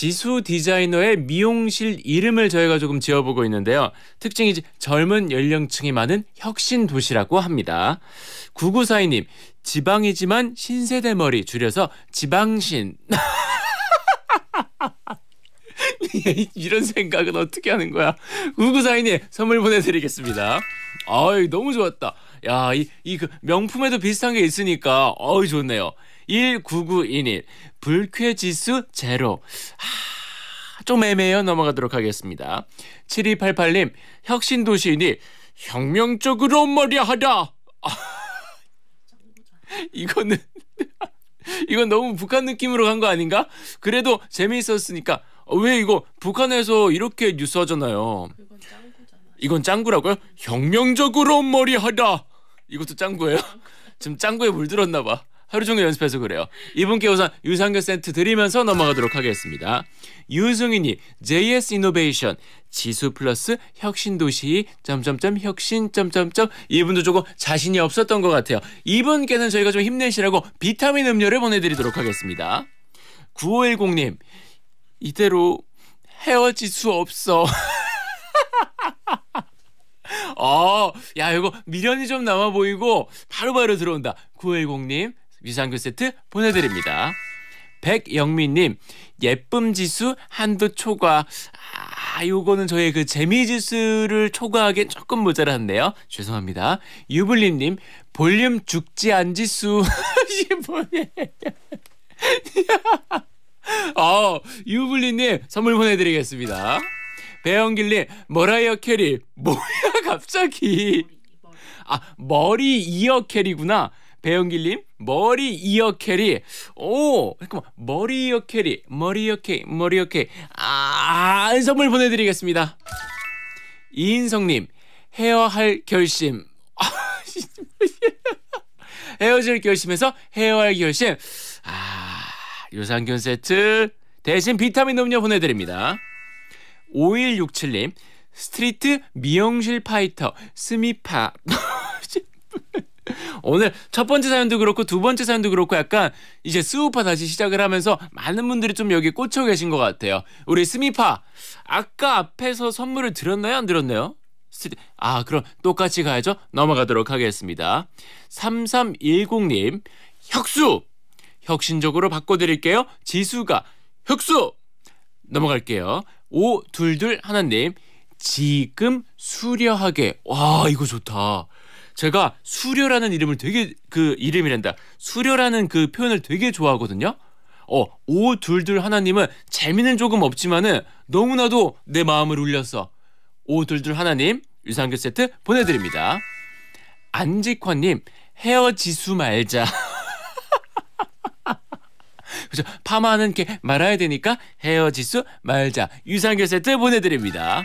지수 디자이너의 미용실 이름을 저희가 조금 지어보고 있는데요. 특징이 젊은 연령층이 많은 혁신 도시라고 합니다. 구구사2님 지방이지만 신세대 머리 줄여서 지방신. 이런 생각은 어떻게 하는 거야? 구구사2님 선물 보내드리겠습니다. 아이, 너무 좋았다. 야, 이, 이 그 명품에도 비슷한 게 있으니까, 어이, 좋네요. 1 9 9 2님 불쾌 지수 제로. 하, 아, 좀 애매해요. 넘어가도록 하겠습니다. 7288님 혁신 도시인이 혁명적으로 머리하다 아, 이거는 이건 너무 북한 느낌으로 간 거 아닌가? 그래도 재미있었으니까 어, 왜 이거 북한에서 이렇게 뉴스 하잖아요. 이건 짱구라고요? 혁명적으로 머리하다 이것도 짱구예요? 지금 짱구에 물들었나 봐. 하루 종일 연습해서 그래요. 이분께 우선 유산균 세트 드리면서 넘어가도록 하겠습니다. 유승인이 JS 이노베이션 지수 플러스 혁신 도시 점점점 혁신 점점점 이분도 조금 자신이 없었던 것 같아요. 이분께는 저희가 좀 힘내시라고 비타민 음료를 보내드리도록 하겠습니다. 9510님 이대로 헤어질 수 없어. 어, 야, 이거 미련이 좀 남아 보이고 바로바로 들어온다. 910님, 5 위산균 세트 보내드립니다. 백영민님 예쁨 지수 한도 초과 아 요거는 저의 그 재미 지수를 초과하기엔 조금 모자랐네요 죄송합니다 유블리님 볼륨 죽지 안 지수 이게 뭐예요 어 유블리님 선물 보내드리겠습니다 배영길님 머라이어 캐리 뭐야 갑자기 아 머리 이어 캐리구나 배영길님 머리 이어 캐리 오 잠깐만 머리 이어 캐리 머리 이어 캐 머리 이어 캐아 선물 보내드리겠습니다 이인성님 헤어할 결심 아, 헤어질 결심에서 헤어할 결심 아 유산균 세트 대신 비타민 음료 보내드립니다 5167님 스트리트 미용실 파이터 스미파 오늘 첫 번째 사연도 그렇고 두 번째 사연도 그렇고 약간 이제 스우파 다시 시작을 하면서 많은 분들이 좀 여기 꽂혀 계신 것 같아요. 우리 스미파 아까 앞에서 선물을 드렸나요? 안 드렸나요? 아 그럼 똑같이 가야죠. 넘어가도록 하겠습니다. 3310님 혁수 혁신적으로 바꿔드릴게요. 지수가 혁수 넘어갈게요. 5221님 지금 수려하게 와 이거 좋다. 제가 수료라는 이름을 되게 그 이름이란다. 수료라는그 표현을 되게 좋아하거든요. 어, 오둘둘 하나님은 재미는 조금 없지만은 너무나도 내 마음을 울렸어. 오둘둘 하나님 유산균 세트 보내드립니다. 안직환님 헤어지수 말자. 그죠? 파마는 이렇게 말아야 되니까 헤어지수 말자. 유산균 세트 보내드립니다.